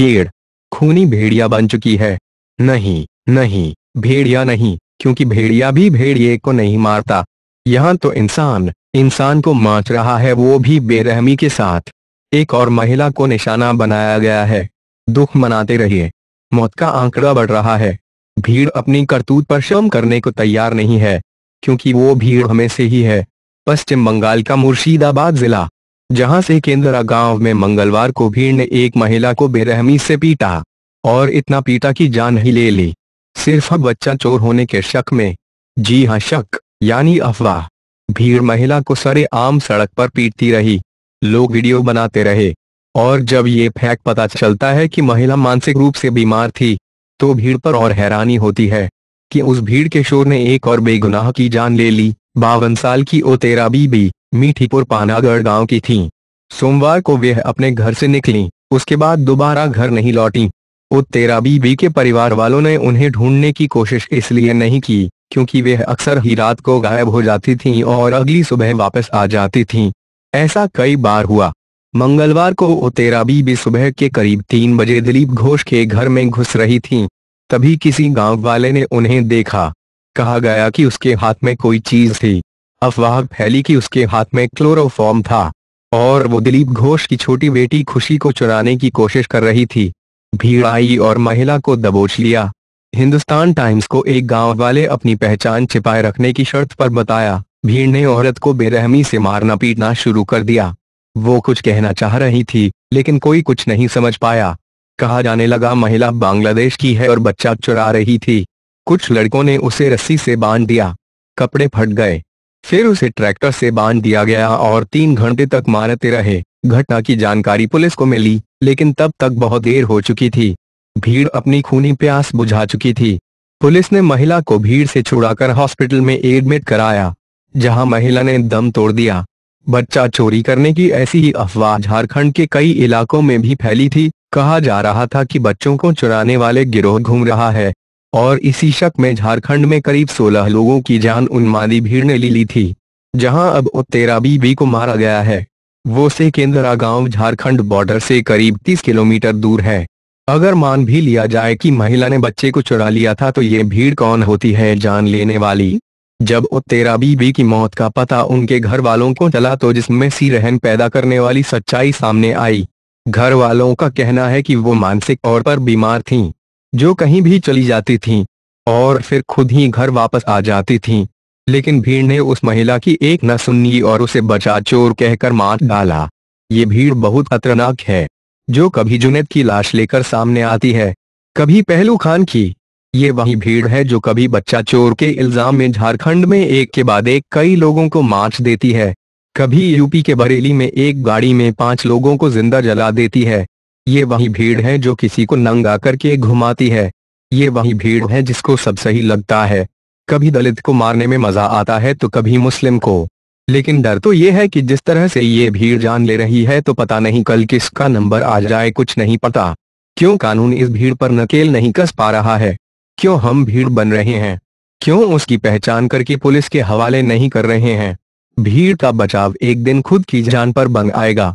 भेड़ खूनी भेड़िया बन चुकी है नहीं नहीं भेड़िया नहीं क्योंकि भेड़िया भी भेड़िए को नहीं मारता यहाँ तो इंसान इंसान को मार रहा है वो भी बेरहमी के साथ एक और महिला को निशाना बनाया गया है दुख मनाते रहिए मौत का आंकड़ा बढ़ रहा है भीड़ अपनी करतूत पर शर्म करने को तैयार नहीं है क्योंकि वो भीड़ हमें से ही है पश्चिम बंगाल का मुर्शिदाबाद जिला जहां से केंद्रा गांव में मंगलवार को भीड़ ने एक महिला को बेरहमी से पीटा और इतना पीटा कि जान ही ले ली सिर्फ बच्चा चोर होने के शक में जी हां शक यानी अफवाह भीड़ महिला को सरे आम सड़क पर पीटती रही लोग वीडियो बनाते रहे और जब ये फैक्ट पता चलता है कि महिला मानसिक रूप से बीमार थी तो भीड़ पर और हैरानी होती है कि उस भीड़ के शोर ने एक और बेगुनाह की जान ले ली बावन साल की ओ तेरा बीबी मीठीपुर पानागढ़ गांव की थीं। सोमवार को वह अपने घर से निकली उसके बाद दोबारा घर नहीं लौटी उत्तेरा बीबी के परिवार वालों ने उन्हें ढूंढने की कोशिश इसलिए नहीं की क्योंकि वह अक्सर ही रात को गायब हो जाती थी और अगली सुबह वापस आ जाती थी ऐसा कई बार हुआ मंगलवार को उतेरा बीबी सुबह के करीब तीन बजे दिलीप घोष के घर में घुस रही थीं। तभी किसी गांव वाले ने उन्हें देखा कहा गया कि उसके हाथ में कोई चीज थी अफवाह फैली कि उसके हाथ में क्लोरोफॉर्म था और वो दिलीप घोष की छोटी बेटी खुशी को चुराने की कोशिश कर रही थी भीड़ आई और महिला को दबोच लिया हिंदुस्तान टाइम्स को एक गांव वाले अपनी पहचान छिपाए रखने की शर्त पर बताया भीड़ ने औरत को बेरहमी से मारना पीटना शुरू कर दिया वो कुछ कहना चाह रही थी लेकिन कोई कुछ नहीं समझ पाया कहा जाने लगा महिला बांग्लादेश की है और बच्चा चुरा रही थी कुछ लड़कों ने उसे रस्सी से बांध दिया कपड़े फट गए फिर उसे ट्रैक्टर से बांध दिया गया और तीन घंटे तक मारते रहे घटना की जानकारी पुलिस को मिली लेकिन तब तक बहुत देर हो चुकी थी भीड़ अपनी खूनी प्यास बुझा चुकी थी पुलिस ने महिला को भीड़ से छुड़ाकर हॉस्पिटल में एडमिट कराया जहां महिला ने दम तोड़ दिया बच्चा चोरी करने की ऐसी ही अफवाह झारखंड के कई इलाकों में भी फैली थी कहा जा रहा था कि बच्चों को चुराने वाले गिरोह घूम रहा है और इसी शक में झारखंड में करीब 16 लोगों की जान उन्मादी भीड़ ने ले ली थी जहां अब तेरा बीबी को मारा गया है वो से केंद्रा गांव झारखंड बॉर्डर से करीब 30 किलोमीटर दूर है अगर मान भी लिया जाए कि महिला ने बच्चे को चुरा लिया था तो ये भीड़ कौन होती है जान लेने वाली जब तेरा बीबी की मौत का पता उनके घर वालों को चला तो जिसमें सी रहन पैदा करने वाली सच्चाई सामने आई घर वालों का कहना है कि वो मानसिक तौर पर बीमार थीं। जो कहीं भी चली जाती थीं और फिर खुद ही घर वापस आ जाती थीं। लेकिन भीड़ ने उस महिला की एक न सुननी और उसे बचा चोर कहकर मार डाला ये भीड़ बहुत खतरनाक है जो कभी जुनेद की लाश लेकर सामने आती है कभी पहलू खान की ये वही भीड़ है जो कभी बच्चा चोर के इल्जाम में झारखंड में एक के बाद एक कई लोगों को मार देती है कभी यूपी के बरेली में एक गाड़ी में पांच लोगों को जिंदा जला देती है ये वही भीड़ है जो किसी को नंगा करके घुमाती है ये वही भीड़ है जिसको सब सही लगता है कभी दलित को मारने में मजा आता है तो कभी मुस्लिम को लेकिन डर तो ये है कि जिस तरह से ये भीड़ जान ले रही है तो पता नहीं कल किसका नंबर आ जाए कुछ नहीं पता क्यों कानून इस भीड़ पर नकेल नहीं कस पा रहा है क्यों हम भीड़ बन रहे हैं क्यों उसकी पहचान करके पुलिस के हवाले नहीं कर रहे हैं भीड़ का बचाव एक दिन खुद की जान पर बन आएगा